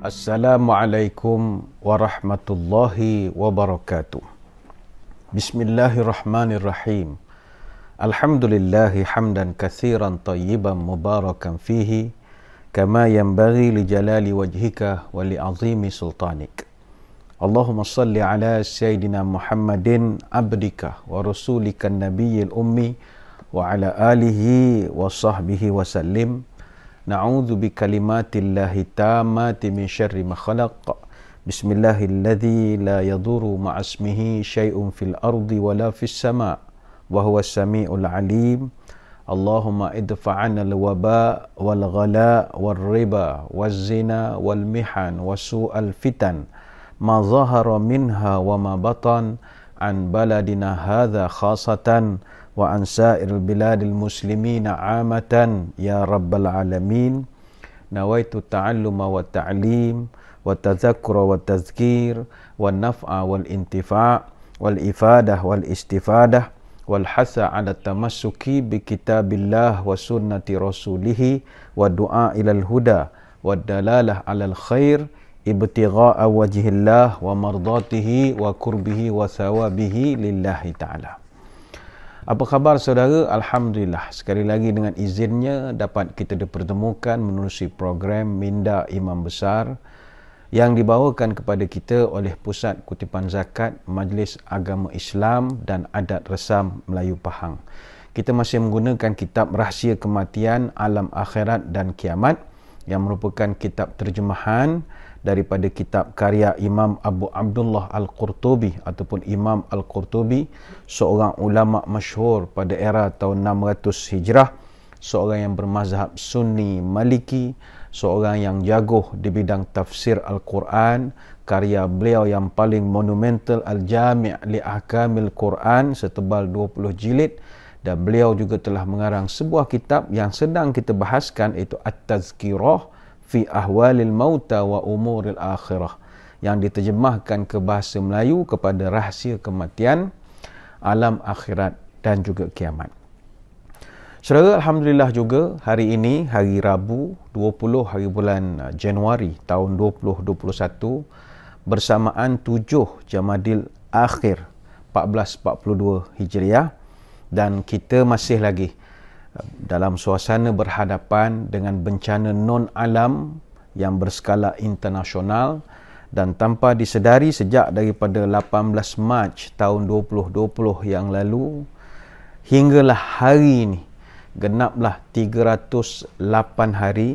Assalamualaikum warahmatullahi wabarakatuh. Bismillahirrahmanirrahim. Alhamdulillahi hamdan katsiran tayyiban mubarakan fihi kama yanbaghi li jalali wajhika wa li azimi sultanik. Allahumma salli ala sayyidina Muhammadin abdika wa rasulika nabiyil ummi wa ala alihi wa sahbihi wa sallim. نعوذ بكلمات الله التامة من شر ما خلق بسم الله الذي لا يضر مع اسمه شيء في الأرض ولا في السماء وهو السميع العليم اللهم ادفع عنا الوباء والغلاء والربا والزنا والمحن وسوء الفتن ما ظهر منها وما بطن عن بلدنا هذا خاصه وعن سائر البلاد المسلمين عامة يا رب العالمين نويت التعلم والتعليم والتذكر والتذكير والنفع والانتفاع والإفادة والاستفادة والحث على التمسك بكتاب الله وسنة رسوله والدعاء إلى الهدى والدلالة على الخير ابتغاء وجه الله ومرضاته وكربه وثوابه لله تعالى apa khabar saudara? Alhamdulillah. Sekali lagi dengan izinnya dapat kita dipertemukan menerusi program Minda Imam Besar yang dibawakan kepada kita oleh Pusat Kutipan Zakat Majlis Agama Islam dan Adat Resam Melayu Pahang. Kita masih menggunakan kitab Rahsia Kematian Alam Akhirat dan Kiamat yang merupakan kitab terjemahan daripada kitab karya Imam Abu Abdullah Al-Qurtubi ataupun Imam Al-Qurtubi seorang ulama masyhur pada era tahun 600 Hijrah seorang yang bermazhab Sunni Maliki seorang yang jagoh di bidang tafsir Al-Quran karya beliau yang paling monumental Al-Jami' li Quran setebal 20 jilid dan beliau juga telah mengarang sebuah kitab yang sedang kita bahaskan iaitu At-Tazkirah fi ahwalil mauta wa umuril akhirah yang diterjemahkan ke bahasa Melayu kepada rahsia kematian alam akhirat dan juga kiamat. Saudara alhamdulillah juga hari ini hari Rabu 20 hari bulan Januari tahun 2021 bersamaan 7 Jamadil Akhir 1442 Hijriah dan kita masih lagi uh, dalam suasana berhadapan dengan bencana non alam yang berskala internasional dan tanpa disedari sejak daripada 18 Mac tahun 2020 yang lalu hinggalah hari ini genaplah 308 hari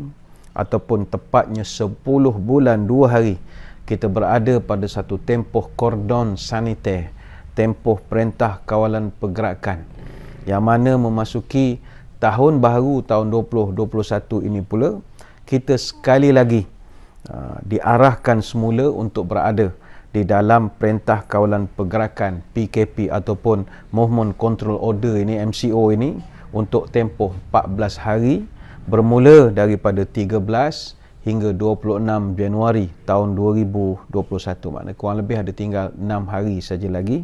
ataupun tepatnya 10 bulan 2 hari kita berada pada satu tempoh kordon saniter tempoh perintah kawalan pergerakan yang mana memasuki tahun baru tahun 2021 ini pula kita sekali lagi uh, diarahkan semula untuk berada di dalam perintah kawalan pergerakan PKP ataupun Movement Control Order ini MCO ini untuk tempoh 14 hari bermula daripada 13 hingga 26 Januari tahun 2021 maknanya kurang lebih ada tinggal 6 hari saja lagi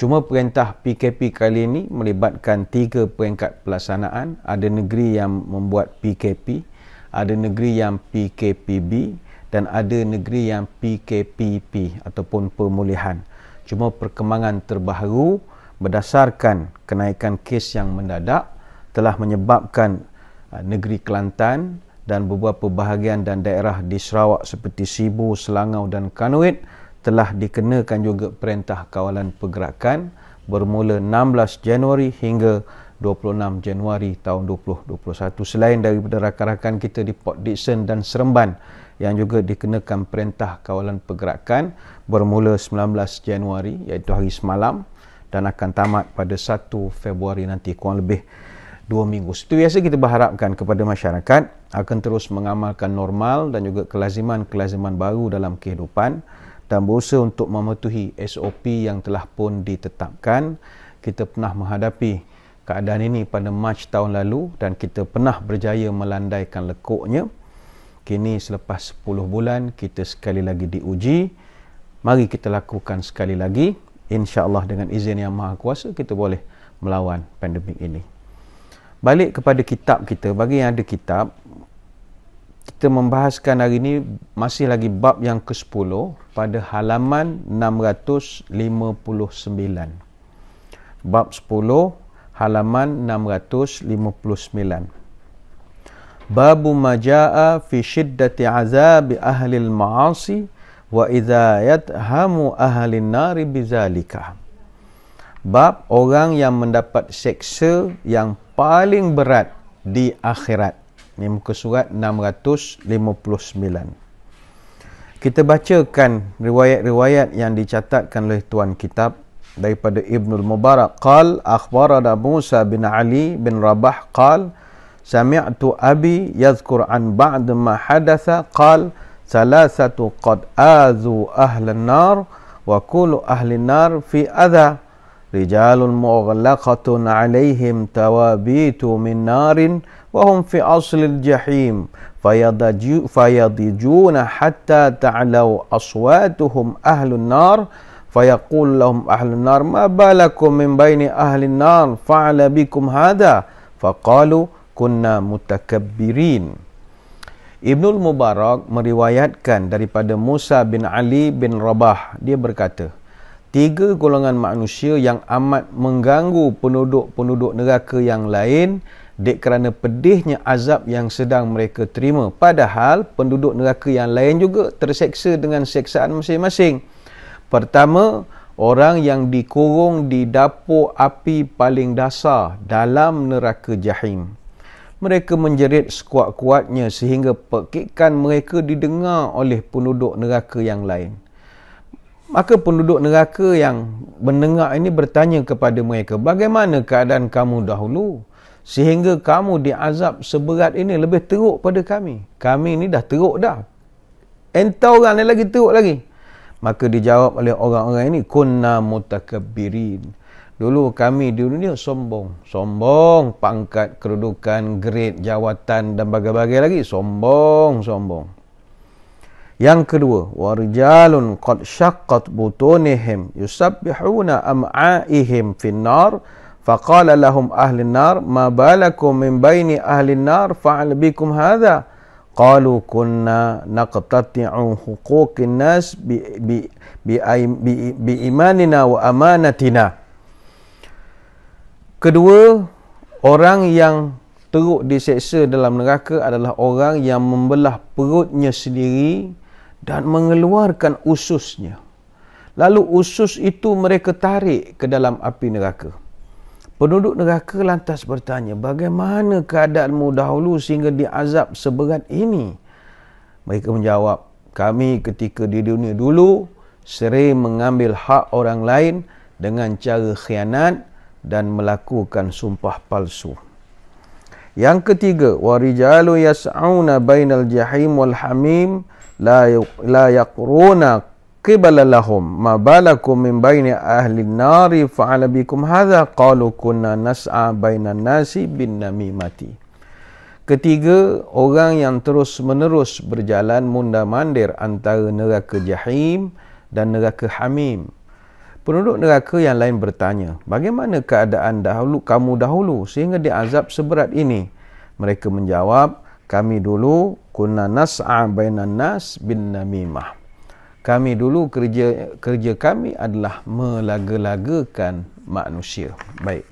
Cuma perintah PKP kali ini melibatkan tiga peringkat pelaksanaan. Ada negeri yang membuat PKP, ada negeri yang PKPB dan ada negeri yang PKPP ataupun pemulihan. Cuma perkembangan terbaru berdasarkan kenaikan kes yang mendadak telah menyebabkan uh, negeri Kelantan dan beberapa bahagian dan daerah di Sarawak seperti Sibu, Selangau dan Kanuit telah dikenakan juga perintah kawalan pergerakan bermula 16 Januari hingga 26 Januari tahun 2021 selain daripada rakan-rakan kita di Port Dickson dan Seremban yang juga dikenakan perintah kawalan pergerakan bermula 19 Januari iaitu hari semalam dan akan tamat pada 1 Februari nanti kurang lebih 2 minggu. Itu biasa kita berharapkan kepada masyarakat akan terus mengamalkan normal dan juga kelaziman-kelaziman baru dalam kehidupan dan berusaha untuk mematuhi SOP yang telah pun ditetapkan. Kita pernah menghadapi keadaan ini pada Mac tahun lalu dan kita pernah berjaya melandaikan lekuknya. Kini selepas 10 bulan kita sekali lagi diuji. Mari kita lakukan sekali lagi. insya Allah dengan izin yang maha kuasa kita boleh melawan pandemik ini. Balik kepada kitab kita, bagi yang ada kitab, kita membahaskan hari ini masih lagi bab yang ke-10 pada halaman 659. Bab 10 halaman 659. Babu maja'a fi shiddati azabi ahli al-ma'asi wa idza yathamu ahli an-nari bizalika. Bab orang yang mendapat seksa yang paling berat di akhirat. Ini muka surat 659. Kita bacakan riwayat-riwayat yang dicatatkan oleh Tuan Kitab daripada Ibn Mubarak. Qal akhbarada Musa bin Ali bin Rabah qal Sami'tu Abi yazkur an ba'd ma hadatha qal Salasatu qad azu ahlan nar wa kulu ahlan nar fi adha' رجال مغلقة عليهم توابيت من نار وهم في أصل الجحيم فيضجون حتى تعلو أصواتهم أهل النار فيقول لهم أهل النار ما بالكم من بين أهل النار فعل بكم هذا فقالوا كنا متكبرين Ibnu Mubarak meriwayatkan daripada Musa bin Ali bin Rabah dia berkata tiga golongan manusia yang amat mengganggu penduduk-penduduk neraka yang lain dek kerana pedihnya azab yang sedang mereka terima padahal penduduk neraka yang lain juga terseksa dengan seksaan masing-masing pertama orang yang dikurung di dapur api paling dasar dalam neraka jahim mereka menjerit sekuat-kuatnya sehingga pekikan mereka didengar oleh penduduk neraka yang lain. Maka penduduk neraka yang mendengar ini bertanya kepada mereka, bagaimana keadaan kamu dahulu? Sehingga kamu diazab seberat ini lebih teruk pada kami. Kami ini dah teruk dah. Entah orang ni lagi teruk lagi. Maka dijawab oleh orang-orang ini, Kunna mutakabirin. Dulu kami di dunia sombong. Sombong pangkat, kedudukan, grade, jawatan dan bagai-bagai lagi. Sombong, sombong. Yang kedua, warjalun qad syaqqat butunihim yusabbihuna am'aihim finnar faqala lahum ahli nar ma balakum min baini ahli nar fa'al bikum hadha qalu kunna naqtati'u huquqin nas bi bi bi, bi, bi imanina wa amanatina kedua orang yang teruk diseksa dalam neraka adalah orang yang membelah perutnya sendiri dan mengeluarkan ususnya. Lalu usus itu mereka tarik ke dalam api neraka. Penduduk neraka lantas bertanya, bagaimana keadaanmu dahulu sehingga diazab seberat ini? Mereka menjawab, kami ketika di dunia dulu sering mengambil hak orang lain dengan cara khianat dan melakukan sumpah palsu. Yang ketiga, warijalu yas'auna bainal jahim wal hamim. لا la yaquruna qibala lahum ma balakum min baini ahli nari fa'ala هذا قالوا كنا kunna بين الناس nasi bin ketiga orang yang terus menerus berjalan munda mandir antara neraka jahim dan neraka hamim penduduk neraka yang lain bertanya bagaimana keadaan dahulu kamu dahulu sehingga diazab seberat ini mereka menjawab kami dulu kunna nas'a bainan nas bin namimah kami dulu kerja kerja kami adalah melaga-lagakan manusia baik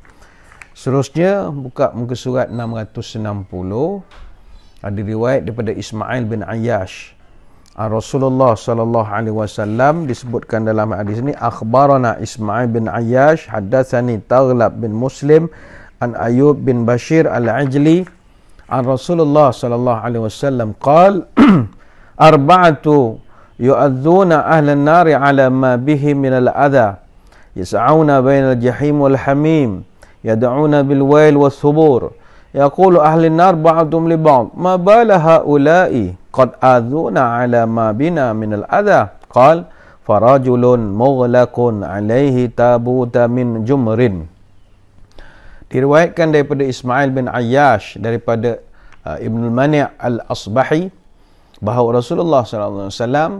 seterusnya buka muka surat 660 ada riwayat daripada Ismail bin Ayyash ah, Rasulullah sallallahu alaihi wasallam disebutkan dalam hadis ini akhbarana Ismail bin Ayyash haddatsani Taghlab bin Muslim an Ayub bin Bashir al-Ajli عن رسول الله صلى الله عليه وسلم قال أربعة يؤذون أهل النار على ما به من الأذى يسعون بين الجحيم والحميم يدعون بالويل والثبور يقول أهل النار بعضهم لبعض ما بال هؤلاء قد آذون على ما بنا من الأذى قال فرجل مغلق عليه تابوت من جمر Diriwayatkan daripada Ismail bin Ayyash daripada uh, Ibn Mani' al-Asbahi bahawa Rasulullah sallallahu alaihi wasallam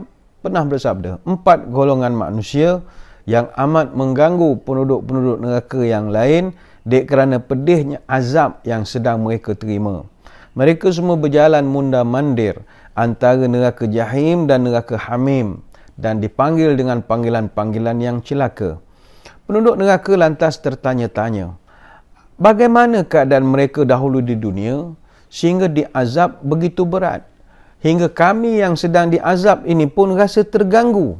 pernah bersabda empat golongan manusia yang amat mengganggu penduduk-penduduk neraka yang lain dek kerana pedihnya azab yang sedang mereka terima. Mereka semua berjalan munda mandir antara neraka jahim dan neraka hamim dan dipanggil dengan panggilan-panggilan yang celaka. Penduduk neraka lantas tertanya-tanya, bagaimana keadaan mereka dahulu di dunia sehingga diazab begitu berat hingga kami yang sedang diazab ini pun rasa terganggu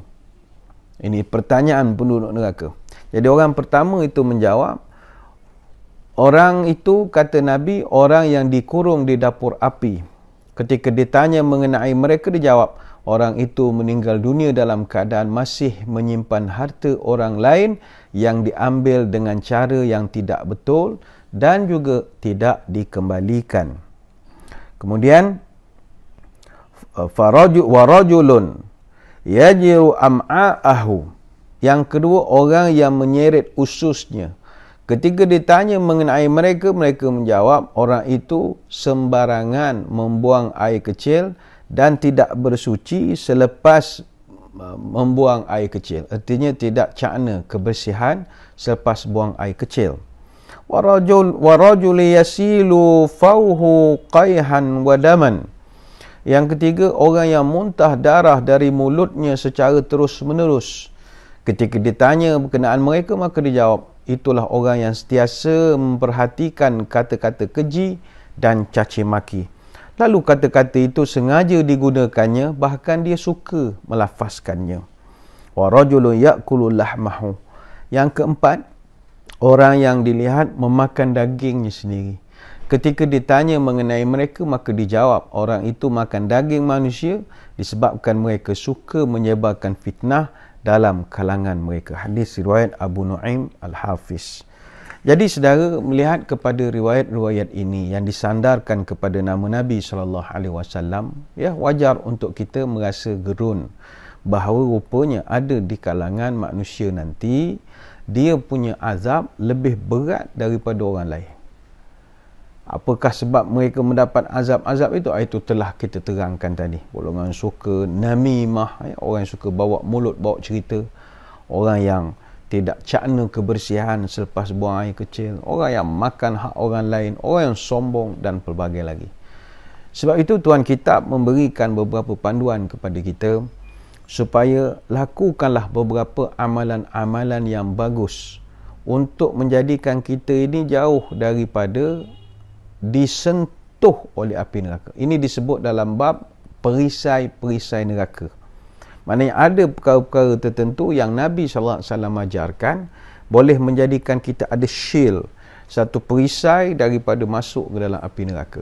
ini pertanyaan penduduk neraka jadi orang pertama itu menjawab orang itu kata nabi orang yang dikurung di dapur api ketika ditanya mengenai mereka dijawab orang itu meninggal dunia dalam keadaan masih menyimpan harta orang lain yang diambil dengan cara yang tidak betul dan juga tidak dikembalikan. Kemudian uh, faraju wa rajulun yajiru am'ahu. Yang kedua orang yang menyeret ususnya. Ketika ditanya mengenai mereka, mereka menjawab orang itu sembarangan membuang air kecil dan tidak bersuci selepas membuang air kecil. Artinya tidak cakna kebersihan selepas buang air kecil. Warajul warajuli yasilu fauhu qaihan wadaman. Yang ketiga, orang yang muntah darah dari mulutnya secara terus-menerus. Ketika ditanya berkenaan mereka, maka dijawab, itulah orang yang setiasa memperhatikan kata-kata keji dan caci maki. Lalu kata-kata itu sengaja digunakannya bahkan dia suka melafazkannya. Wa rajulun ya'kulu lahmahu. Yang keempat, orang yang dilihat memakan dagingnya sendiri. Ketika ditanya mengenai mereka maka dijawab orang itu makan daging manusia disebabkan mereka suka menyebarkan fitnah dalam kalangan mereka. Hadis riwayat Abu Nuaim Al-Hafiz. Jadi saudara melihat kepada riwayat-riwayat ini yang disandarkan kepada nama Nabi sallallahu alaihi wasallam, ya wajar untuk kita merasa gerun bahawa rupanya ada di kalangan manusia nanti dia punya azab lebih berat daripada orang lain. Apakah sebab mereka mendapat azab-azab itu? Ah, itu telah kita terangkan tadi. Golongan suka namimah, ya, orang yang suka bawa mulut, bawa cerita. Orang yang tidak cakna kebersihan selepas buang air kecil, orang yang makan hak orang lain, orang yang sombong dan pelbagai lagi. Sebab itu Tuhan Kitab memberikan beberapa panduan kepada kita supaya lakukanlah beberapa amalan-amalan yang bagus untuk menjadikan kita ini jauh daripada disentuh oleh api neraka. Ini disebut dalam bab perisai-perisai neraka. Maknanya ada perkara-perkara tertentu yang Nabi sallallahu alaihi wasallam ajarkan boleh menjadikan kita ada shield satu perisai daripada masuk ke dalam api neraka.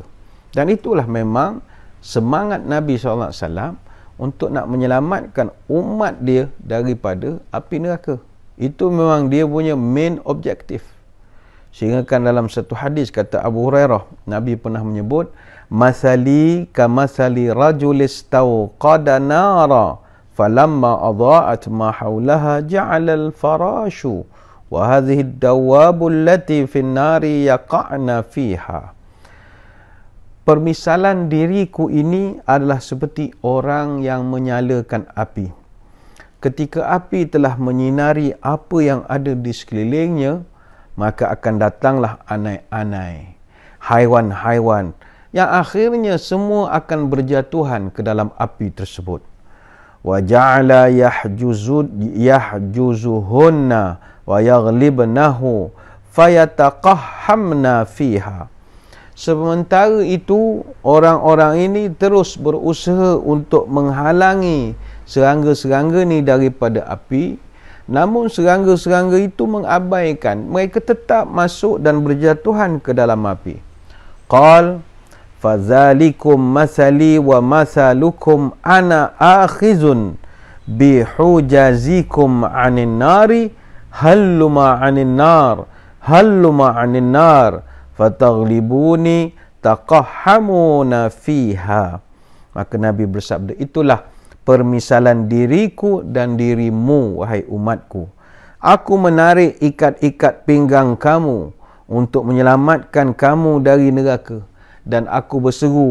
Dan itulah memang semangat Nabi sallallahu alaihi wasallam untuk nak menyelamatkan umat dia daripada api neraka. Itu memang dia punya main objektif. Sehingga kan dalam satu hadis kata Abu Hurairah, Nabi pernah menyebut, "Masali kamasali rajulistau qadanara." nara فلما أضاءت ما حولها جعل الفراش وهذه الدواب التي في النار يقعن فيها Permisalan diriku ini adalah seperti orang yang menyalakan api. Ketika api telah menyinari apa yang ada di sekelilingnya, maka akan datanglah anai-anai, haiwan-haiwan yang akhirnya semua akan berjatuhan ke dalam api tersebut wa ja'ala yahjuzud yahjuzuhunna wa yaghlibnahu fayataqahhamna fiha sementara itu orang-orang ini terus berusaha untuk menghalangi serangga-serangga ni daripada api namun serangga-serangga itu mengabaikan mereka tetap masuk dan berjatuhan ke dalam api qala Fazalikum masali wa masalukum ana akhizun bihujazikum anin nari halluma anin nar halluma anin nar fataglibuni taqahhamuna fiha maka nabi bersabda itulah permisalan diriku dan dirimu wahai umatku aku menarik ikat-ikat pinggang kamu untuk menyelamatkan kamu dari neraka dan aku berseru,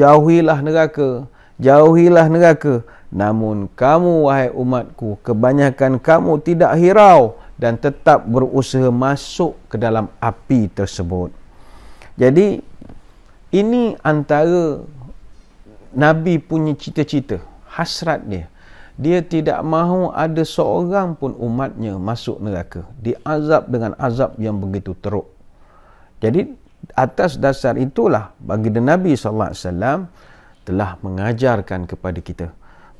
jauhilah neraka, jauhilah neraka. Namun kamu wahai umatku, kebanyakan kamu tidak hirau dan tetap berusaha masuk ke dalam api tersebut. Jadi ini antara Nabi punya cita-cita, hasrat dia. Dia tidak mahu ada seorang pun umatnya masuk neraka. azab dengan azab yang begitu teruk. Jadi atas dasar itulah bagi Nabi SAW telah mengajarkan kepada kita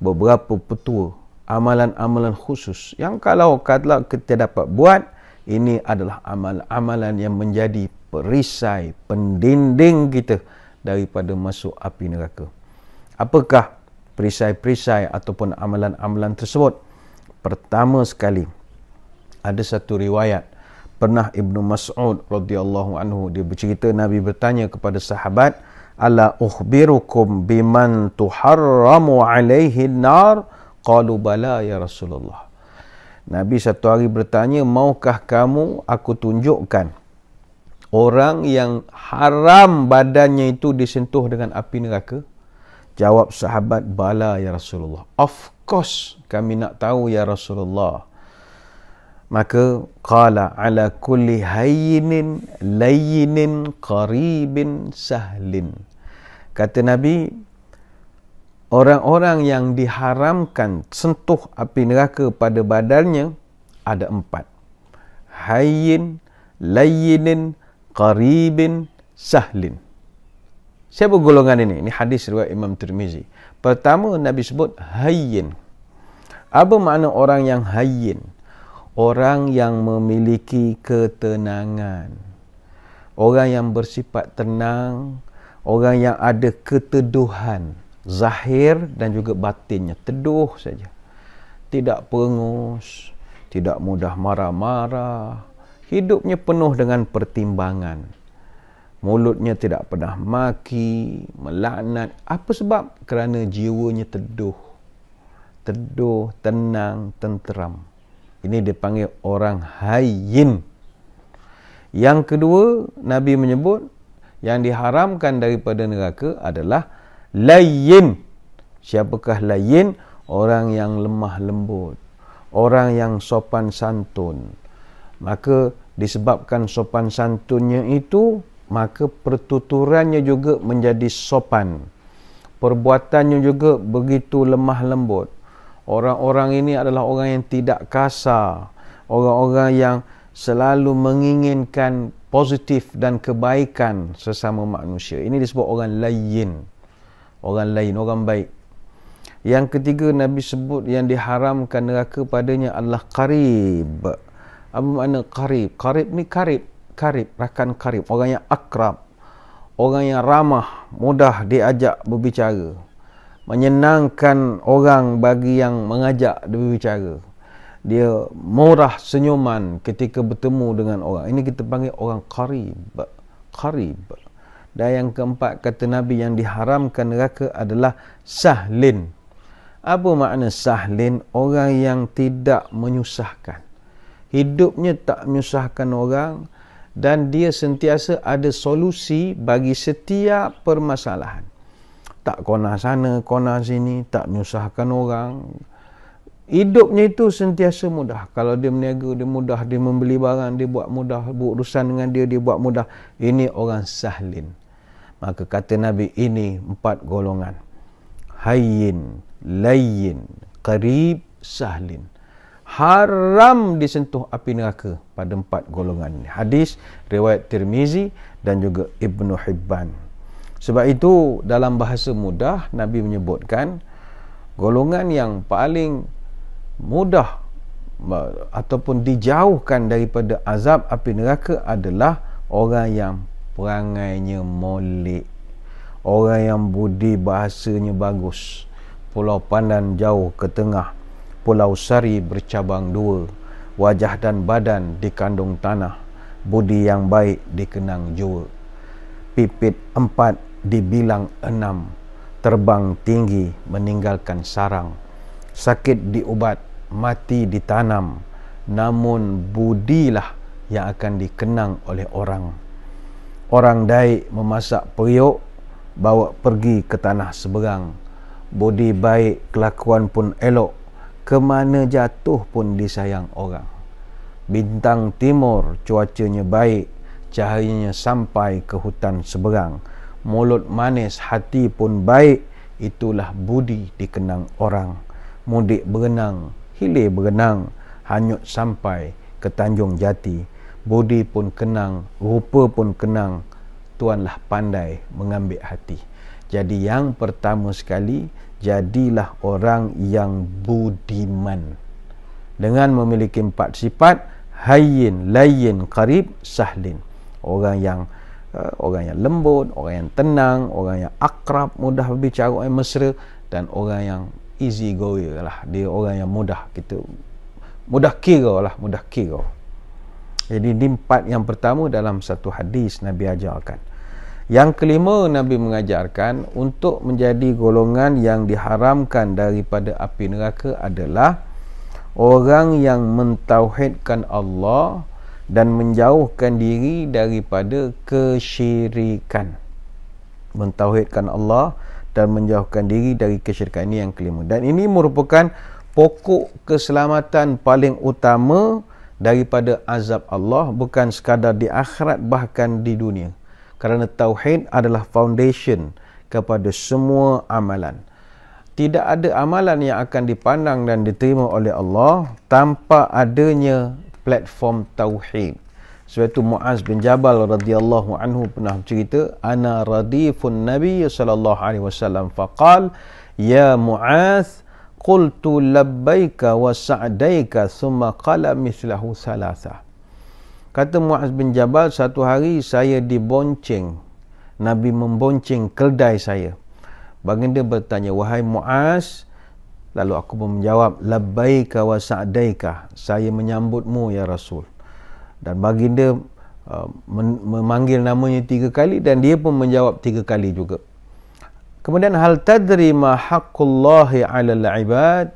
beberapa petua amalan-amalan khusus yang kalau katlah kita dapat buat ini adalah amal-amalan yang menjadi perisai pendinding kita daripada masuk api neraka. Apakah perisai-perisai ataupun amalan-amalan tersebut? Pertama sekali ada satu riwayat pernah Ibnu Mas'ud radhiyallahu anhu dia bercerita Nabi bertanya kepada sahabat ala ukhbirukum biman tuharramu alaihi nar qalu bala ya Rasulullah Nabi satu hari bertanya maukah kamu aku tunjukkan orang yang haram badannya itu disentuh dengan api neraka jawab sahabat bala ya Rasulullah of course kami nak tahu ya Rasulullah maka qala ala kulli hayyinin layyinin qaribin sahlin kata nabi orang-orang yang diharamkan sentuh api neraka pada badannya ada empat hayyin layyinin qaribin sahlin siapa golongan ini ini hadis riwayat Imam Tirmizi pertama nabi sebut hayyin apa makna orang yang hayyin orang yang memiliki ketenangan orang yang bersifat tenang orang yang ada keteduhan zahir dan juga batinnya teduh saja tidak pengus tidak mudah marah-marah hidupnya penuh dengan pertimbangan mulutnya tidak pernah maki melaknat apa sebab kerana jiwanya teduh teduh tenang tenteram ini dipanggil orang hayyin. Yang kedua, Nabi menyebut yang diharamkan daripada neraka adalah layyin. Siapakah layyin? Orang yang lemah lembut. Orang yang sopan santun. Maka disebabkan sopan santunnya itu, maka pertuturannya juga menjadi sopan. Perbuatannya juga begitu lemah lembut. Orang-orang ini adalah orang yang tidak kasar. Orang-orang yang selalu menginginkan positif dan kebaikan sesama manusia. Ini disebut orang lain, Orang lain, orang baik. Yang ketiga Nabi sebut yang diharamkan neraka padanya Allah karib. Apa makna karib? Karib ni karib. Karib, rakan karib. Orang yang akrab. Orang yang ramah, mudah diajak berbicara menyenangkan orang bagi yang mengajak dia berbicara. Dia murah senyuman ketika bertemu dengan orang. Ini kita panggil orang karib. Karib. Dan yang keempat kata Nabi yang diharamkan neraka adalah sahlin. Apa makna sahlin? Orang yang tidak menyusahkan. Hidupnya tak menyusahkan orang dan dia sentiasa ada solusi bagi setiap permasalahan tak kona sana, kona sini, tak menyusahkan orang. Hidupnya itu sentiasa mudah. Kalau dia meniaga, dia mudah. Dia membeli barang, dia buat mudah. urusan dengan dia, dia buat mudah. Ini orang sahlin. Maka kata Nabi, ini empat golongan. Hayyin, layyin, qarib, sahlin. Haram disentuh api neraka pada empat golongan ini. Hadis, riwayat Tirmizi dan juga Ibn Hibban. Sebab itu dalam bahasa mudah Nabi menyebutkan golongan yang paling mudah ataupun dijauhkan daripada azab api neraka adalah orang yang perangainya molek orang yang budi bahasanya bagus pulau pandan jauh ke tengah pulau sari bercabang dua wajah dan badan di kandung tanah budi yang baik dikenang jua pipit empat dibilang enam terbang tinggi meninggalkan sarang sakit diubat mati ditanam namun budilah yang akan dikenang oleh orang orang daik memasak periuk bawa pergi ke tanah seberang budi baik kelakuan pun elok ke mana jatuh pun disayang orang bintang timur cuacanya baik cahayanya sampai ke hutan seberang mulut manis, hati pun baik, itulah budi dikenang orang. Mudik berenang, hilir berenang, hanyut sampai ke Tanjung Jati. Budi pun kenang, rupa pun kenang, tuanlah pandai mengambil hati. Jadi yang pertama sekali, jadilah orang yang budiman. Dengan memiliki empat sifat, hayyin, layyin, karib, sahlin. Orang yang Eh, orang yang lembut, orang yang tenang, orang yang akrab, mudah berbicara, orang mesra dan orang yang easy going lah. Dia orang yang mudah kita mudah kira lah, mudah kira. Jadi ini empat yang pertama dalam satu hadis Nabi ajarkan. Yang kelima Nabi mengajarkan untuk menjadi golongan yang diharamkan daripada api neraka adalah orang yang mentauhidkan Allah dan menjauhkan diri daripada kesyirikan mentauhidkan Allah dan menjauhkan diri dari kesyirikan ini yang kelima dan ini merupakan pokok keselamatan paling utama daripada azab Allah bukan sekadar di akhirat bahkan di dunia kerana tauhid adalah foundation kepada semua amalan tidak ada amalan yang akan dipandang dan diterima oleh Allah tanpa adanya platform tauhid. Sebab tu Muaz bin Jabal radhiyallahu anhu pernah cerita ana radifun nabi sallallahu alaihi wasallam faqal ya Muaz qultu labbaika wa sa'daika thumma qala mislahu salasa. Kata Muaz bin Jabal satu hari saya dibonceng Nabi memboncing keldai saya. Baginda bertanya, "Wahai Muaz, Lalu aku pun menjawab, Labbaika wa sa'daika. Saya menyambutmu, Ya Rasul. Dan baginda uh, memanggil namanya tiga kali dan dia pun menjawab tiga kali juga. Kemudian, Hal tadri ma haqqullahi ala al-ibad.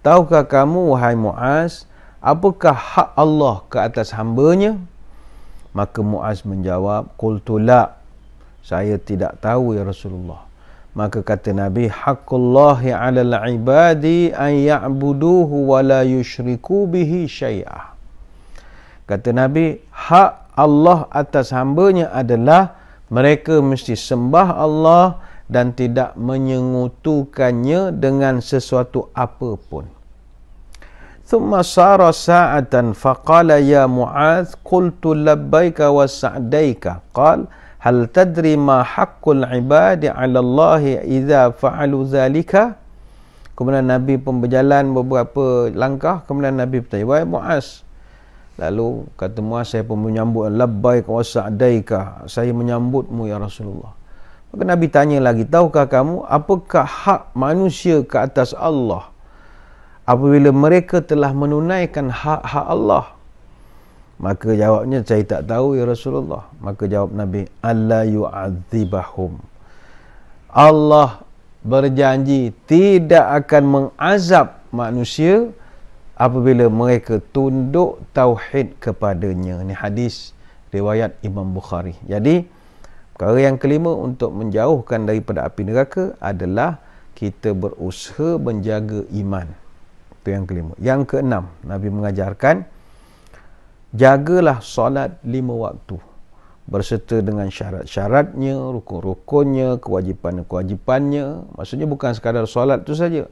Tahukah kamu, wahai Mu'az, apakah hak Allah ke atas hambanya? Maka Mu'az menjawab, Qultula. Saya tidak tahu, Ya Rasulullah. Maka kata Nabi, Hakkullahi alal ibadi an ya'buduhu wa la yushriku bihi syai'ah. Kata Nabi, hak Allah atas hambanya adalah mereka mesti sembah Allah dan tidak menyengutukannya dengan sesuatu apapun. ثم sara sa'atan فقال يا Mu'ath قلت لبيك wa قال hal tadri ma haqqul ibadi ala Allah idza fa'alu zalika kemudian nabi pun berjalan beberapa langkah kemudian nabi bertanya wahai muaz lalu kata muaz saya pun menyambut labbaik wa sa'daika saya menyambutmu ya Rasulullah maka nabi tanya lagi tahukah kamu apakah hak manusia ke atas Allah apabila mereka telah menunaikan hak-hak Allah Maka jawabnya saya tak tahu ya Rasulullah. Maka jawab Nabi, Allah yu'adzibahum. Allah berjanji tidak akan mengazab manusia apabila mereka tunduk tauhid kepadanya. Ini hadis riwayat Imam Bukhari. Jadi, perkara yang kelima untuk menjauhkan daripada api neraka adalah kita berusaha menjaga iman. Itu yang kelima. Yang keenam, Nabi mengajarkan, jagalah solat lima waktu berserta dengan syarat-syaratnya, rukun-rukunnya, kewajipan-kewajipannya. Maksudnya bukan sekadar solat tu saja.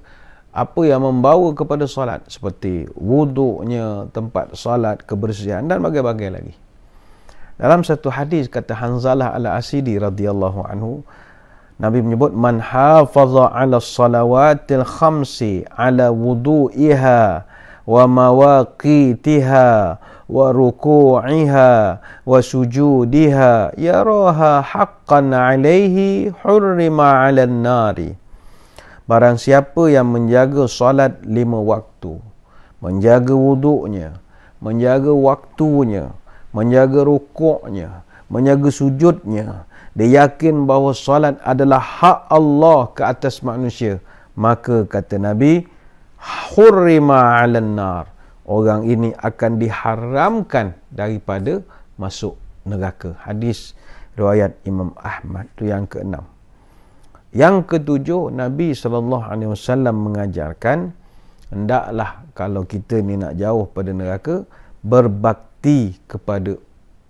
Apa yang membawa kepada solat seperti wuduknya, tempat solat, kebersihan dan bagai-bagai lagi. Dalam satu hadis kata Hanzalah Al-Asidi radhiyallahu anhu, Nabi menyebut man hafaza 'ala salawatil khamsi 'ala wudu'iha wa mawaqitiha وركوعها وسجودها يراها حقا عليه حرم على النار Barang siapa yang menjaga solat lima waktu, menjaga wuduknya, menjaga waktunya, menjaga rukuknya, menjaga sujudnya, dia yakin bahawa solat adalah hak Allah ke atas manusia. Maka kata Nabi, hurrima alannar orang ini akan diharamkan daripada masuk neraka. Hadis riwayat Imam Ahmad tu yang keenam. Yang ketujuh Nabi sallallahu alaihi wasallam mengajarkan hendaklah kalau kita ni nak jauh pada neraka berbakti kepada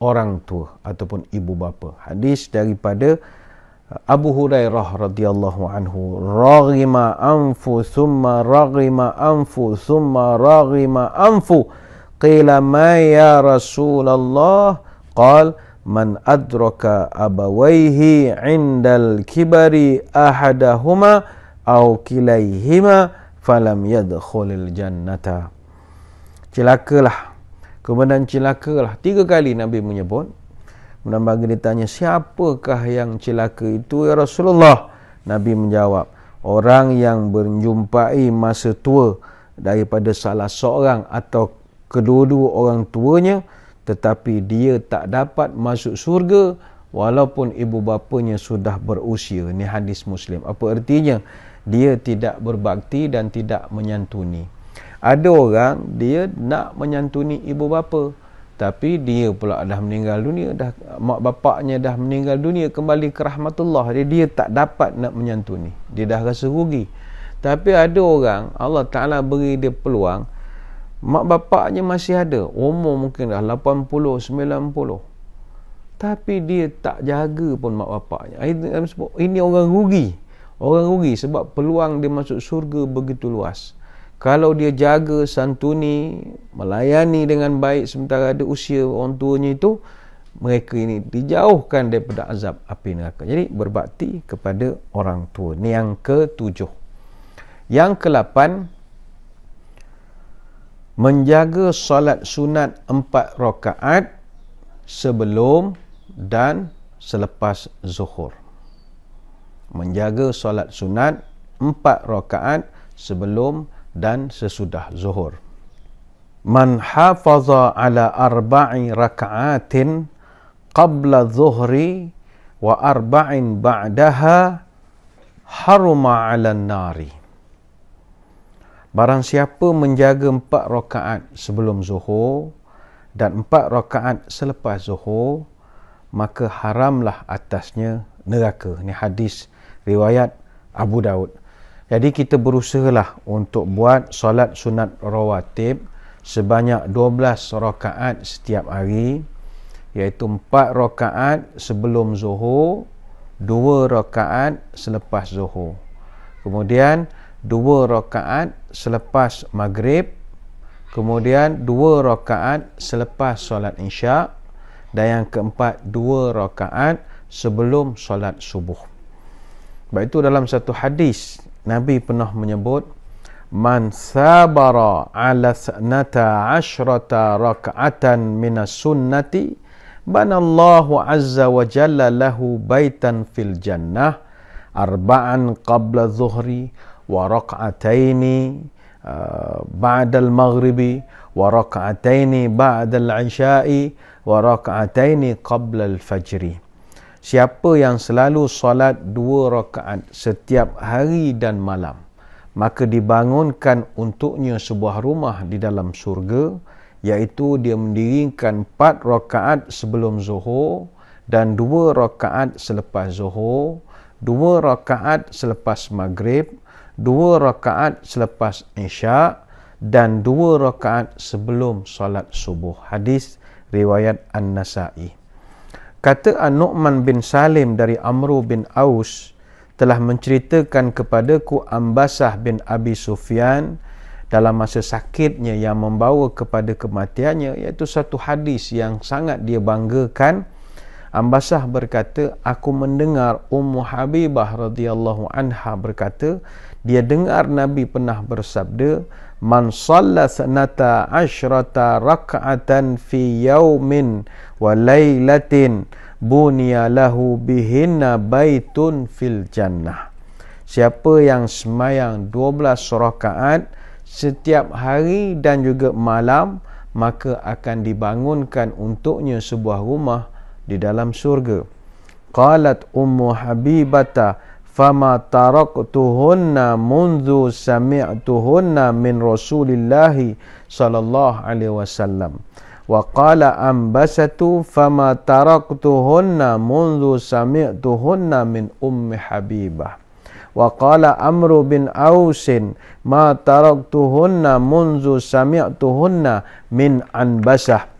orang tua ataupun ibu bapa. Hadis daripada Abu Hurairah radhiyallahu anhu raghima anfu thumma raghima anfu thumma raghima anfu qila ma ya rasulullah qal man adraka abawayhi indal kibari ahadahuma aw kilayhima falam yadkhulil jannata celakalah kemudian celakalah tiga kali nabi menyebut Kemudian baginda ditanya, siapakah yang celaka itu ya Rasulullah? Nabi menjawab, orang yang berjumpai masa tua daripada salah seorang atau kedua-dua orang tuanya tetapi dia tak dapat masuk surga walaupun ibu bapanya sudah berusia. Ini hadis Muslim. Apa ertinya? Dia tidak berbakti dan tidak menyantuni. Ada orang dia nak menyantuni ibu bapa tapi dia pula dah meninggal dunia dah mak bapaknya dah meninggal dunia kembali ke rahmatullah dia dia tak dapat nak menyantuni dia dah rasa rugi tapi ada orang Allah Taala beri dia peluang mak bapaknya masih ada umur mungkin dah 80 90 tapi dia tak jaga pun mak bapaknya ini orang rugi orang rugi sebab peluang dia masuk syurga begitu luas kalau dia jaga santuni melayani dengan baik sementara ada usia orang tuanya itu mereka ini dijauhkan daripada azab api neraka jadi berbakti kepada orang tua ni yang ketujuh yang kelapan menjaga solat sunat empat rokaat sebelum dan selepas zuhur menjaga solat sunat empat rokaat sebelum dan dan sesudah zuhur. Man hafaza ala arba'i raka'atin qabla zuhri wa arba'in ba'daha haruma ala nari. Barang siapa menjaga empat rakaat sebelum zuhur dan empat rakaat selepas zuhur, maka haramlah atasnya neraka. Ini hadis riwayat Abu Daud. Jadi kita berusahalah untuk buat solat sunat rawatib sebanyak 12 rakaat setiap hari iaitu 4 rakaat sebelum zuhur, 2 rakaat selepas zuhur. Kemudian 2 rakaat selepas maghrib, kemudian 2 rakaat selepas solat isyak dan yang keempat 2 rakaat sebelum solat subuh. Baik itu dalam satu hadis Nabi pernah menyebut man sabara ala sanata ashrata rak'atan min sunnati banallahu azza wa jalla lahu baitan fil jannah arba'an qabla zuhri wa rak'ataini uh, ba'da al maghribi wa rak'ataini ba'da al isha'i wa rak'ataini qabla al fajri Siapa yang selalu solat dua rakaat setiap hari dan malam, maka dibangunkan untuknya sebuah rumah di dalam surga, iaitu dia mendirikan empat rakaat sebelum zuhur dan dua rakaat selepas zuhur, dua rakaat selepas maghrib, dua rakaat selepas isyak dan dua rakaat sebelum solat subuh. Hadis riwayat An-Nasa'i. Kata An-Nu'man bin Salim dari Amru bin Aus telah menceritakan kepadaku Ambasah bin Abi Sufyan dalam masa sakitnya yang membawa kepada kematiannya iaitu satu hadis yang sangat dia banggakan Ambasah berkata aku mendengar Ummu Habibah radhiyallahu anha berkata dia dengar Nabi pernah bersabda man salla sanata ashrata rak'atan fi yaumin wa lailatin buniya lahu bihinna baitun fil jannah siapa yang semayang 12 rakaat setiap hari dan juga malam maka akan dibangunkan untuknya sebuah rumah di dalam surga. qalat ummu habibata fama taraktuhunna munzu sami'tuhunna min rasulillahi sallallahu alaihi wasallam wa qala ambasatu fama taraktuhunna munzu sami'tuhunna min ummi habibah wa qala amru bin ausin ma taraktuhunna munzu sami'tuhunna min anbasah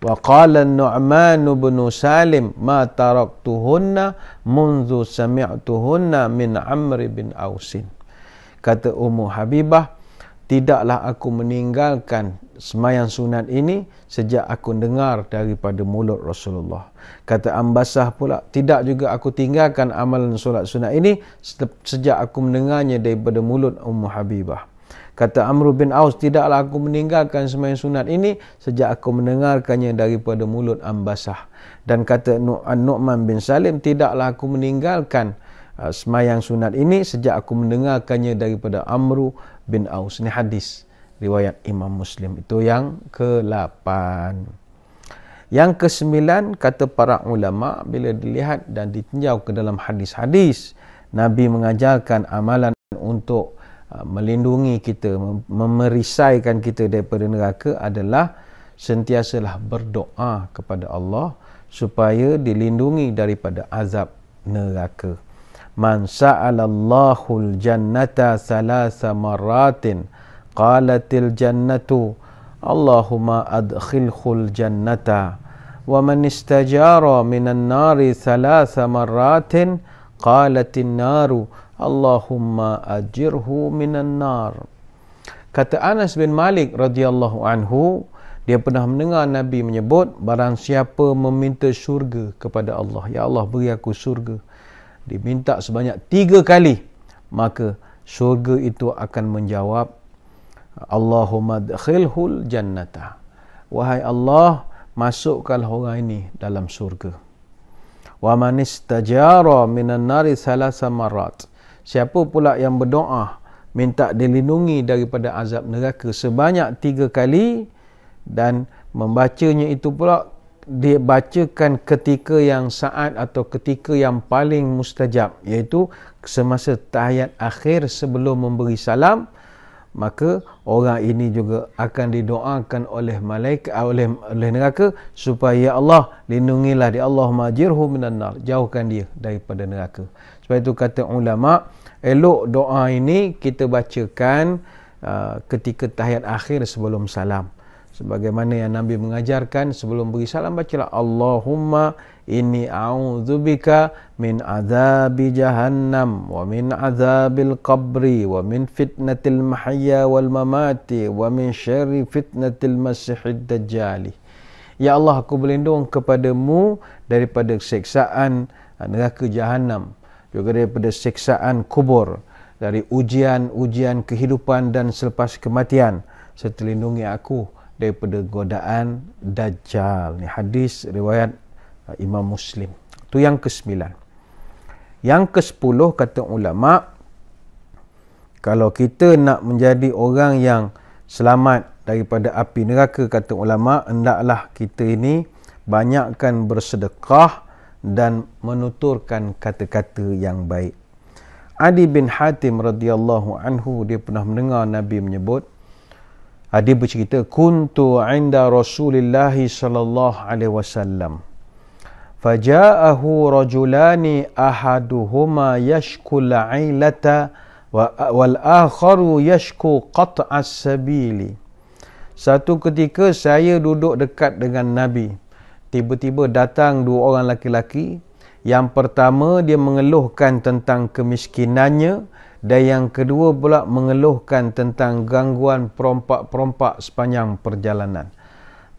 Wa qala Nu'man bin Salim ma taraktuhunna munzu sami'tuhunna min Amr bin Ausin. Kata Ummu Habibah, tidaklah aku meninggalkan semayang sunat ini sejak aku dengar daripada mulut Rasulullah. Kata Ambasah pula, tidak juga aku tinggalkan amalan solat sunat ini sejak aku mendengarnya daripada mulut Ummu Habibah. Kata Amr bin Aus, tidaklah aku meninggalkan semain sunat ini sejak aku mendengarkannya daripada mulut Ambasah. Dan kata Nu'man bin Salim, tidaklah aku meninggalkan uh, semayang sunat ini sejak aku mendengarkannya daripada Amru bin Aus. Ini hadis riwayat Imam Muslim. Itu yang ke-8. Yang ke-9 kata para ulama bila dilihat dan ditinjau ke dalam hadis-hadis Nabi mengajarkan amalan untuk Ah, melindungi kita, memerisaikan kita daripada neraka adalah sentiasalah berdoa kepada Allah supaya dilindungi daripada azab neraka. Man sa'alallahu al-jannata thalatha maratin qalatil jannatu Allahumma adkhilhul jannata wa man istajara minan nari thalatha maratin qalatin naru Allahumma ajirhu minan nar. Kata Anas bin Malik radhiyallahu anhu, dia pernah mendengar Nabi menyebut barang siapa meminta syurga kepada Allah, ya Allah beri aku syurga. Diminta sebanyak tiga kali, maka syurga itu akan menjawab Allahumma adkhilhul jannata. Wahai Allah, masukkan orang ini dalam syurga. Wa man istajara minan nar thalasa marat siapa pula yang berdoa minta dilindungi daripada azab neraka sebanyak tiga kali dan membacanya itu pula dibacakan ketika yang saat atau ketika yang paling mustajab iaitu semasa tahiyat akhir sebelum memberi salam maka orang ini juga akan didoakan oleh malaikat ah, oleh oleh neraka supaya Allah lindungilah dia Allah majirhu minan nar jauhkan dia daripada neraka sebab itu kata ulama, elok doa ini kita bacakan uh, ketika tahiyat akhir sebelum salam. Sebagaimana yang Nabi mengajarkan sebelum beri salam bacalah Allahumma inni a'udzubika min azabi jahannam wa min azabil qabri wa min fitnatil mahya wal mamati wa min syarri fitnatil masiihid dajjali. Ya Allah aku berlindung kepadamu daripada siksaan uh, neraka jahannam juga daripada siksaan kubur dari ujian-ujian kehidupan dan selepas kematian serta lindungi aku daripada godaan dajjal ni hadis riwayat uh, Imam Muslim tu yang ke-9 yang ke-10 kata ulama kalau kita nak menjadi orang yang selamat daripada api neraka kata ulama hendaklah kita ini banyakkan bersedekah dan menuturkan kata-kata yang baik. Adi bin Hatim radhiyallahu anhu dia pernah mendengar Nabi menyebut Adi bercerita kuntu inda Rasulillah sallallahu alaihi wasallam. Faja'ahu rajulani, ahaduhuma yashku al-ailata wa wal-akharu yashku qat'as-sabili. Satu ketika saya duduk dekat dengan Nabi tiba-tiba datang dua orang laki-laki. Yang pertama dia mengeluhkan tentang kemiskinannya dan yang kedua pula mengeluhkan tentang gangguan perompak-perompak sepanjang perjalanan.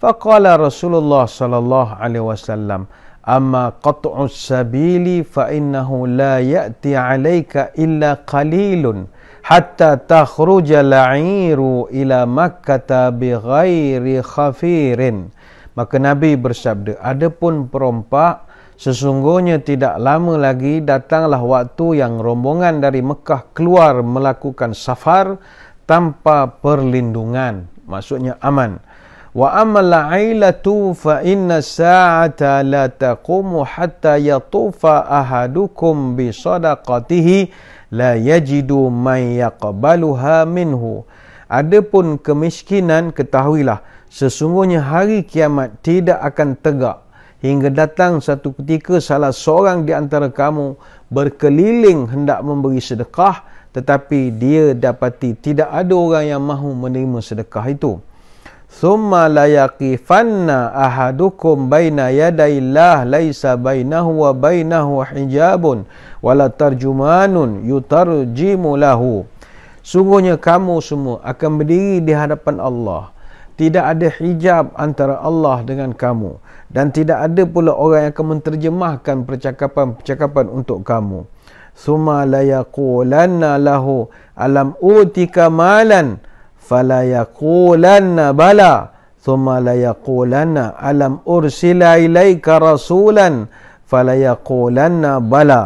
Faqala Rasulullah sallallahu alaihi wasallam, "Amma qat'u sabili fa innahu la ya'ti 'alaika illa qalilun hatta takhruja la'iru ila Makkah bi ghairi khafirin." Maka Nabi bersabda, Adapun perompak, sesungguhnya tidak lama lagi datanglah waktu yang rombongan dari Mekah keluar melakukan safar tanpa perlindungan. Maksudnya aman. Wa amal ailatu fa inna sa'ata la taqumu hatta yatufa ahadukum bi sadaqatihi la yajidu man yaqbaluha minhu. Adapun kemiskinan ketahuilah, sesungguhnya hari kiamat tidak akan tegak hingga datang satu ketika salah seorang di antara kamu berkeliling hendak memberi sedekah tetapi dia dapati tidak ada orang yang mahu menerima sedekah itu. Thumma la yaqifanna ahadukum baina yadayillah laisa bainahu wa bainahu hijabun wala tarjumanun yutarjimu lahu. Sungguhnya kamu semua akan berdiri di hadapan Allah tidak ada hijab antara Allah dengan kamu dan tidak ada pula orang yang akan menterjemahkan percakapan-percakapan untuk kamu summa la yaqulanna lahu alam utika malan fala yaqulanna bala summa la yaqulanna alam ursila ilaika rasulan fala yaqulanna bala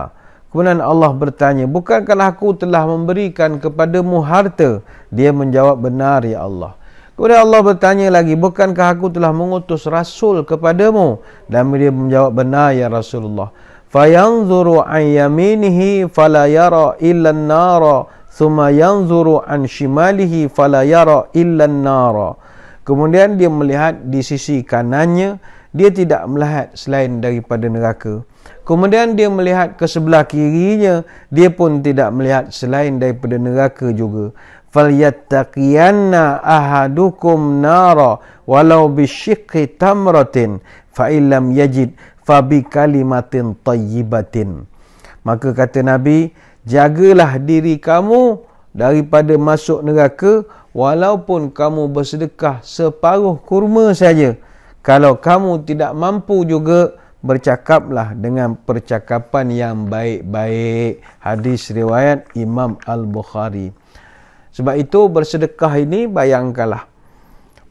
Kemudian Allah bertanya, Bukankah aku telah memberikan kepadamu harta? Dia menjawab, benar ya Allah. Kemudian Allah bertanya lagi, bukankah aku telah mengutus rasul kepadamu? Dan dia menjawab, benar ya Rasulullah. Fayanzuru an yaminihi fala yara illa nara thumma yanzuru an shimalihi fala yara illa nara Kemudian dia melihat di sisi kanannya, dia tidak melihat selain daripada neraka. Kemudian dia melihat ke sebelah kirinya, dia pun tidak melihat selain daripada neraka juga falyattaqiyanna ahadukum nara walau bisyiqqi tamratin fa illam yajid fa bi kalimatin tayyibatin maka kata nabi jagalah diri kamu daripada masuk neraka walaupun kamu bersedekah separuh kurma saja kalau kamu tidak mampu juga bercakaplah dengan percakapan yang baik-baik hadis riwayat Imam Al-Bukhari sebab itu bersedekah ini bayangkanlah.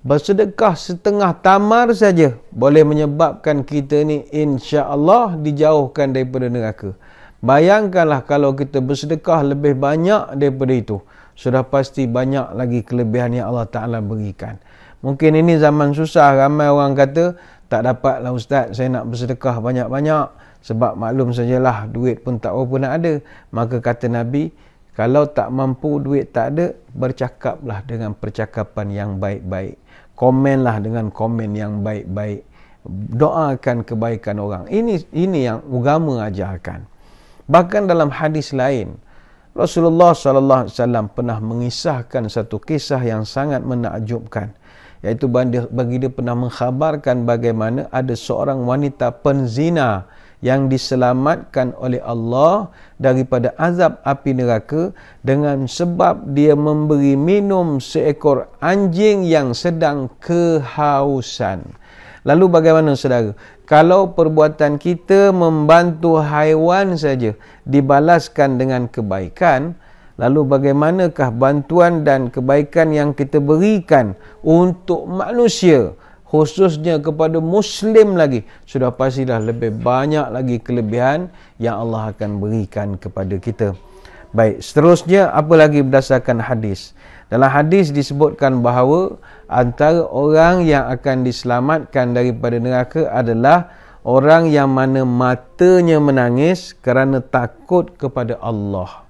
Bersedekah setengah tamar saja boleh menyebabkan kita ni insya Allah dijauhkan daripada neraka. Bayangkanlah kalau kita bersedekah lebih banyak daripada itu. Sudah pasti banyak lagi kelebihan yang Allah Ta'ala berikan. Mungkin ini zaman susah. Ramai orang kata, tak dapatlah Ustaz saya nak bersedekah banyak-banyak. Sebab maklum sajalah duit pun tak berapa nak ada. Maka kata Nabi, kalau tak mampu duit tak ada, bercakaplah dengan percakapan yang baik-baik. Komenlah dengan komen yang baik-baik. Doakan kebaikan orang. Ini ini yang agama ajarkan. Bahkan dalam hadis lain, Rasulullah sallallahu alaihi wasallam pernah mengisahkan satu kisah yang sangat menakjubkan. Yaitu baginda pernah mengkhabarkan bagaimana ada seorang wanita penzina yang diselamatkan oleh Allah daripada azab api neraka dengan sebab dia memberi minum seekor anjing yang sedang kehausan. Lalu bagaimana saudara? Kalau perbuatan kita membantu haiwan saja dibalaskan dengan kebaikan, lalu bagaimanakah bantuan dan kebaikan yang kita berikan untuk manusia? khususnya kepada muslim lagi sudah pastilah lebih banyak lagi kelebihan yang Allah akan berikan kepada kita baik seterusnya apa lagi berdasarkan hadis dalam hadis disebutkan bahawa antara orang yang akan diselamatkan daripada neraka adalah orang yang mana matanya menangis kerana takut kepada Allah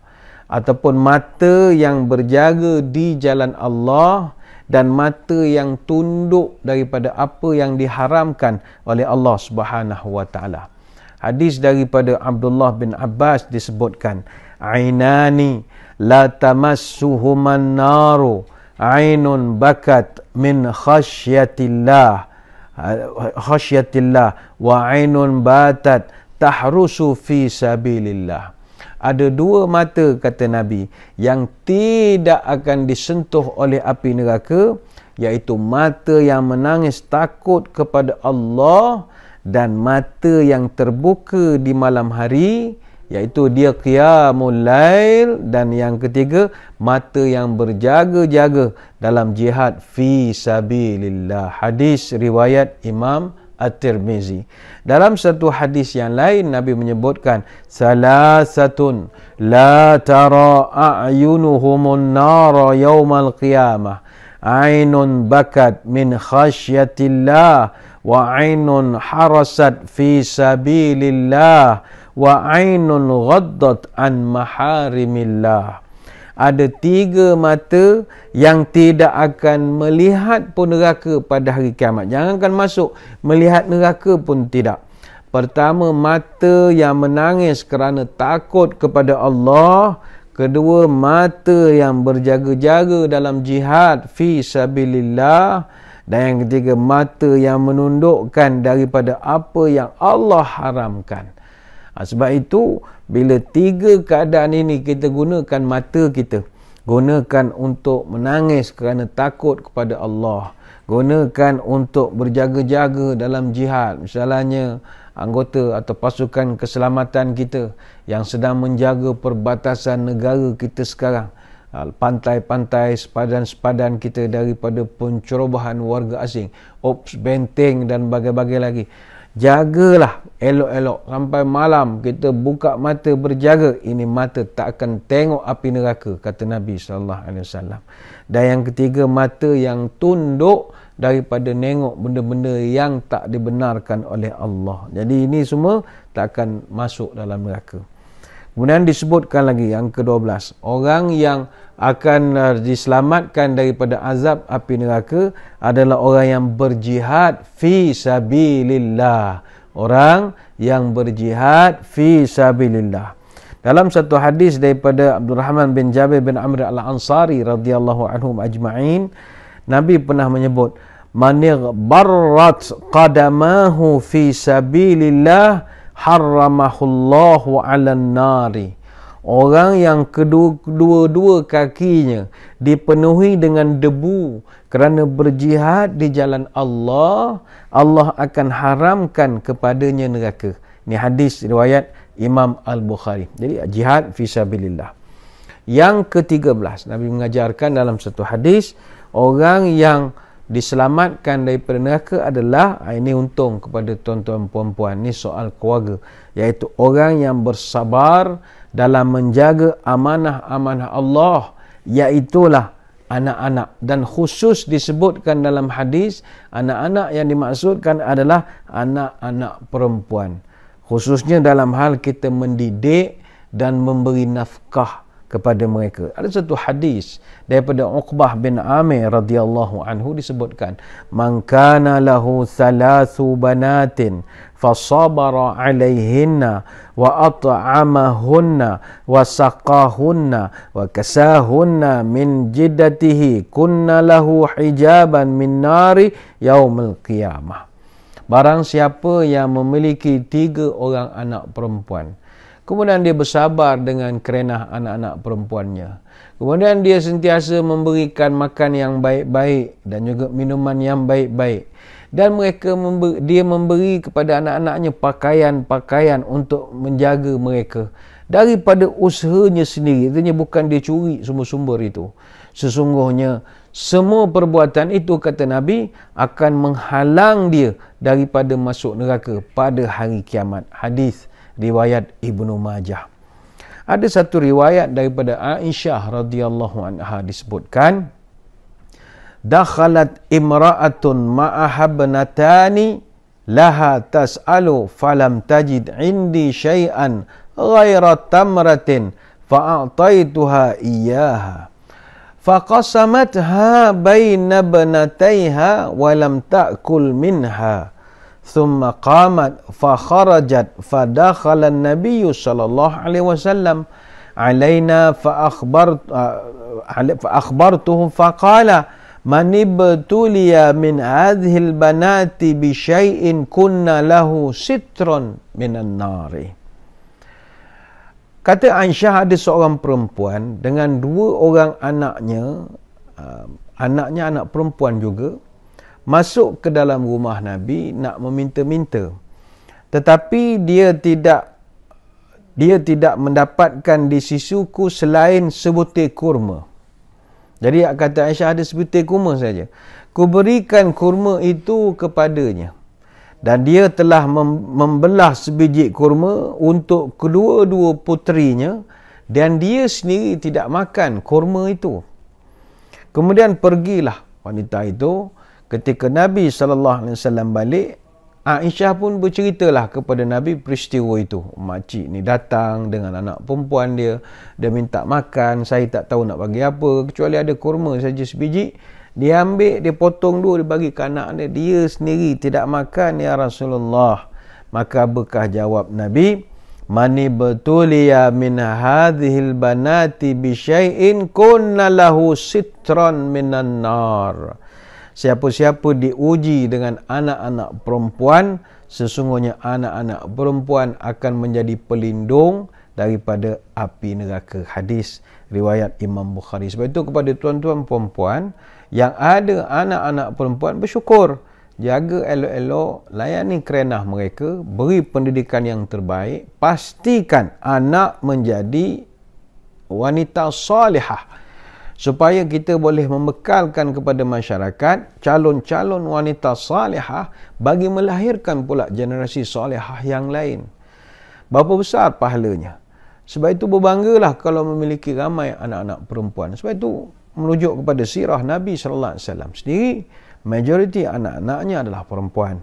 ataupun mata yang berjaga di jalan Allah dan mata yang tunduk daripada apa yang diharamkan oleh Allah Subhanahu wa taala. Hadis daripada Abdullah bin Abbas disebutkan, "Ainani la tamassuhuma naru ainun bakat min khasyatillah khasyatillah wa ainun batat tahrusu fi sabilillah." ada dua mata kata Nabi yang tidak akan disentuh oleh api neraka iaitu mata yang menangis takut kepada Allah dan mata yang terbuka di malam hari iaitu dia qiyamul lail dan yang ketiga mata yang berjaga-jaga dalam jihad fi sabilillah hadis riwayat Imam At-Tirmizi. Dalam satu hadis yang lain Nabi menyebutkan salasatun la tara a'yunuhum an-nar yawm al-qiyamah. Ainun bakat min khasyatillah wa ainun harasat fi sabilillah wa ainun ghaddat an maharimillah ada tiga mata yang tidak akan melihat pun neraka pada hari kiamat. Jangankan masuk, melihat neraka pun tidak. Pertama, mata yang menangis kerana takut kepada Allah. Kedua, mata yang berjaga-jaga dalam jihad fi sabilillah. Dan yang ketiga, mata yang menundukkan daripada apa yang Allah haramkan. Ha, sebab itu bila tiga keadaan ini kita gunakan mata kita gunakan untuk menangis kerana takut kepada Allah gunakan untuk berjaga-jaga dalam jihad misalnya anggota atau pasukan keselamatan kita yang sedang menjaga perbatasan negara kita sekarang ha, pantai-pantai sepadan-sepadan kita daripada pencerobohan warga asing ops benteng dan bagai-bagai lagi Jagalah elok-elok sampai malam kita buka mata berjaga ini mata tak akan tengok api neraka kata Nabi sallallahu alaihi wasallam. Dan yang ketiga mata yang tunduk daripada nengok benda-benda yang tak dibenarkan oleh Allah. Jadi ini semua tak akan masuk dalam neraka. Kemudian disebutkan lagi yang ke-12. Orang yang akan uh, diselamatkan daripada azab api neraka adalah orang yang berjihad fi sabilillah. Orang yang berjihad fi sabilillah. Dalam satu hadis daripada Abdul Rahman bin Jabir bin Amr al-Ansari radhiyallahu anhum ajma'in, Nabi pernah menyebut, "Man barrat qadamahu fi sabilillah" haramahullahu ala nari orang yang kedua-dua kakinya dipenuhi dengan debu kerana berjihad di jalan Allah Allah akan haramkan kepadanya neraka ini hadis riwayat Imam Al-Bukhari jadi jihad fisabilillah yang ke-13 Nabi mengajarkan dalam satu hadis orang yang diselamatkan daripada neraka adalah ah, ini untung kepada tuan-tuan puan-puan ini soal keluarga iaitu orang yang bersabar dalam menjaga amanah-amanah Allah iaitulah anak-anak dan khusus disebutkan dalam hadis anak-anak yang dimaksudkan adalah anak-anak perempuan khususnya dalam hal kita mendidik dan memberi nafkah kepada mereka. Ada satu hadis daripada Uqbah bin Amir radhiyallahu anhu disebutkan, "Man kana lahu thalathu banatin fa sabara alaihinna wa at'amahunna wa saqahunna wa kasahunna min jiddatihi kunna lahu hijaban min nari yaumil qiyamah." Barang siapa yang memiliki tiga orang anak perempuan, Kemudian dia bersabar dengan kerenah anak-anak perempuannya. Kemudian dia sentiasa memberikan makan yang baik-baik dan juga minuman yang baik-baik. Dan mereka memberi, dia memberi kepada anak-anaknya pakaian-pakaian untuk menjaga mereka daripada usahanya sendiri. Itu bukan dia curi sumber-sumber itu. Sesungguhnya semua perbuatan itu kata Nabi akan menghalang dia daripada masuk neraka pada hari kiamat. Hadis 1400 riwayat Ibnu Majah. Ada satu riwayat daripada Aisyah radhiyallahu anha disebutkan Dakhalat imra'atun ma'ahabnatani laha tas'alu falam tajid indi syai'an ghaira tamratin fa'ataituha iyaha faqasamatha bayna banatayha walam ta'kul minha ثم قامت فخرجت فدخل النبي صلى الله عليه وسلم علينا فأخبرت فأخبرته فقال من ابتلي من هذه البنات بشيء كنا له ستر من النار Kata Aisyah ada seorang perempuan dengan dua orang anaknya, anaknya anak perempuan juga, masuk ke dalam rumah Nabi nak meminta-minta. Tetapi dia tidak dia tidak mendapatkan di sisuku selain sebutir kurma. Jadi kata Aisyah ada sebutir kurma saja. Kuberikan kurma itu kepadanya. Dan dia telah membelah sebiji kurma untuk kedua-dua putrinya dan dia sendiri tidak makan kurma itu. Kemudian pergilah wanita itu Ketika Nabi sallallahu alaihi wasallam balik, Aisyah pun berceritalah kepada Nabi peristiwa itu. Makcik ni datang dengan anak perempuan dia, dia minta makan, saya tak tahu nak bagi apa kecuali ada kurma saja sebiji. Dia ambil, dia potong dua, dia bagi ke anak dia. Dia sendiri tidak makan ya Rasulullah. Maka bekah jawab Nabi, Mani betulia min hadhil banati bi syai'in kunna lahu sitran minan nar. Siapa-siapa diuji dengan anak-anak perempuan, sesungguhnya anak-anak perempuan akan menjadi pelindung daripada api neraka. Hadis riwayat Imam Bukhari. Sebab itu kepada tuan-tuan perempuan yang ada anak-anak perempuan bersyukur. Jaga elok-elok, layani kerenah mereka, beri pendidikan yang terbaik, pastikan anak menjadi wanita salihah supaya kita boleh membekalkan kepada masyarakat calon-calon wanita salihah bagi melahirkan pula generasi salihah yang lain. Berapa besar pahalanya? Sebab itu berbanggalah kalau memiliki ramai anak-anak perempuan. Sebab itu merujuk kepada sirah Nabi sallallahu alaihi wasallam sendiri, majoriti anak-anaknya adalah perempuan.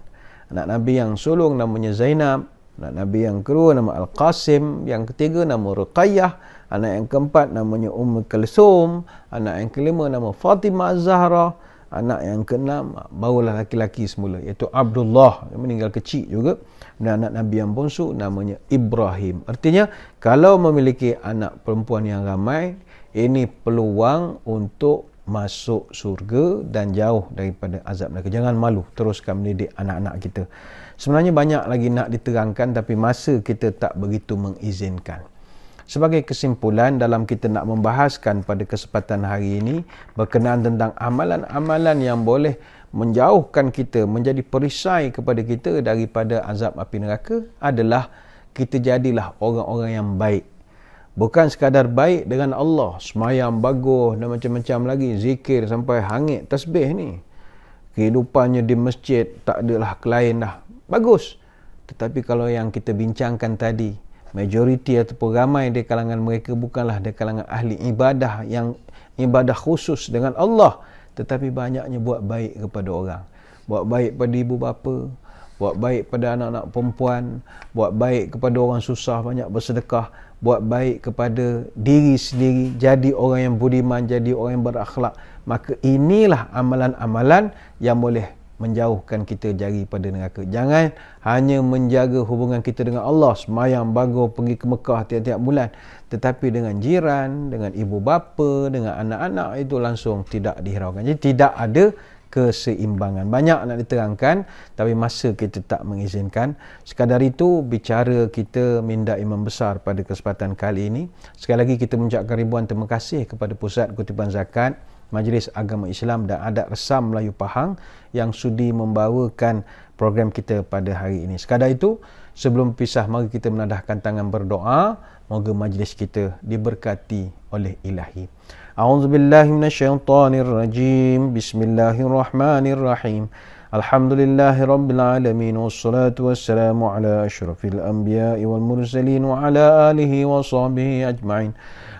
Anak Nabi yang sulung namanya Zainab, anak Nabi yang kedua nama Al-Qasim, yang ketiga nama Ruqayyah, anak yang keempat namanya Ummu Kalsum, anak yang kelima nama Fatimah Zahra, anak yang keenam barulah laki-laki semula iaitu Abdullah yang meninggal kecil juga dan anak Nabi yang bongsu namanya Ibrahim. Artinya kalau memiliki anak perempuan yang ramai, ini peluang untuk masuk surga dan jauh daripada azab neraka. Jangan malu, teruskan mendidik anak-anak kita. Sebenarnya banyak lagi nak diterangkan tapi masa kita tak begitu mengizinkan. Sebagai kesimpulan dalam kita nak membahaskan pada kesempatan hari ini berkenaan tentang amalan-amalan yang boleh menjauhkan kita menjadi perisai kepada kita daripada azab api neraka adalah kita jadilah orang-orang yang baik. Bukan sekadar baik dengan Allah, semayam bagus dan macam-macam lagi, zikir sampai hangit tasbih ni. Kehidupannya di masjid tak adalah kelain dah. Bagus. Tetapi kalau yang kita bincangkan tadi, majoriti ataupun ramai di kalangan mereka bukanlah di kalangan ahli ibadah yang ibadah khusus dengan Allah tetapi banyaknya buat baik kepada orang buat baik pada ibu bapa buat baik pada anak-anak perempuan buat baik kepada orang susah banyak bersedekah buat baik kepada diri sendiri jadi orang yang budiman jadi orang yang berakhlak maka inilah amalan-amalan yang boleh menjauhkan kita jari pada neraka. Jangan hanya menjaga hubungan kita dengan Allah, semayang bangun pergi ke Mekah tiap-tiap bulan. Tetapi dengan jiran, dengan ibu bapa, dengan anak-anak itu langsung tidak dihiraukan. Jadi tidak ada keseimbangan. Banyak nak diterangkan tapi masa kita tak mengizinkan. Sekadar itu bicara kita minda imam besar pada kesempatan kali ini. Sekali lagi kita mengucapkan ribuan terima kasih kepada Pusat Kutipan Zakat. Majlis Agama Islam dan Adat Resam Melayu Pahang yang sudi membawakan program kita pada hari ini. Sekadar itu, sebelum pisah, mari kita menadahkan tangan berdoa. Moga majlis kita diberkati oleh ilahi. أعوذ بالله من الشيطان الرجيم بسم الله الرحمن الرحيم الحمد لله رب العالمين والصلاة والسلام على أشرف الأنبياء والمرسلين وعلى آله وصحبه أجمعين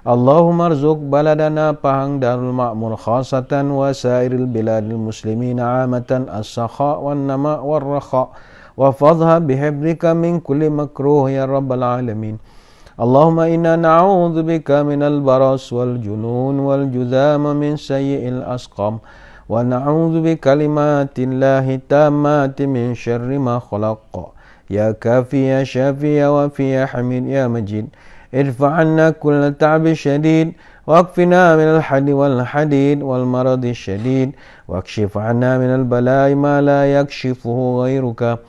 اللهم ارزق بلدنا بهنج دار المأمور خاصة وسائر البلاد المسلمين عامة السخاء والنماء والرخاء وفضها بحفظك من كل مكروه يا رب العالمين اللهم إنا نعوذ بك من البرص والجنون والجذام من سيء الأسقام ونعوذ بكلمات الله التامات من شر ما خلق يا كافي يا شافي يا وفي يا حميد يا مجيد ارفع عنا كل تعب شديد واكفنا من الحد والحديد والمرض الشديد واكشف عنا من البلاء ما لا يكشفه غيرك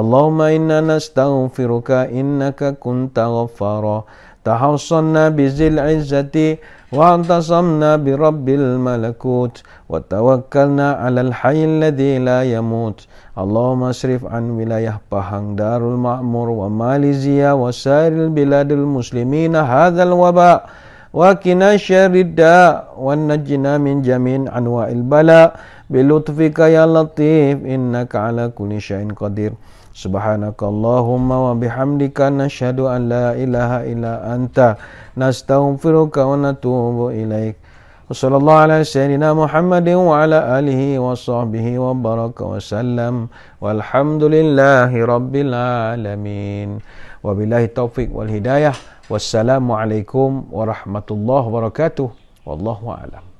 اللهم إنا نستغفرك إنك كنت غفارا تحصنا بذي العزة واعتصمنا برب الملكوت وتوكلنا على الحي الذي لا يموت اللهم اصرف عن ولاية بحang دار المعمور وماليزيا وسائر البلاد المسلمين هذا الوباء وكنا شر الداء ونجنا من جميع أنواع البلاء بلطفك يا لطيف إنك على كل شيء قدير Subhanakallahumma wa bihamdika nashhadu an la ilaha illa anta nastaghfiruka wa natubu ilaik. Wa ala sayyidina Muhammadin wa ala alihi wa sahbihi wa baraka wa sallam. Walhamdulillahi rabbil alamin. Wa billahi taufiq wal hidayah. Wassalamualaikum warahmatullahi wabarakatuh. Wallahu a'lam.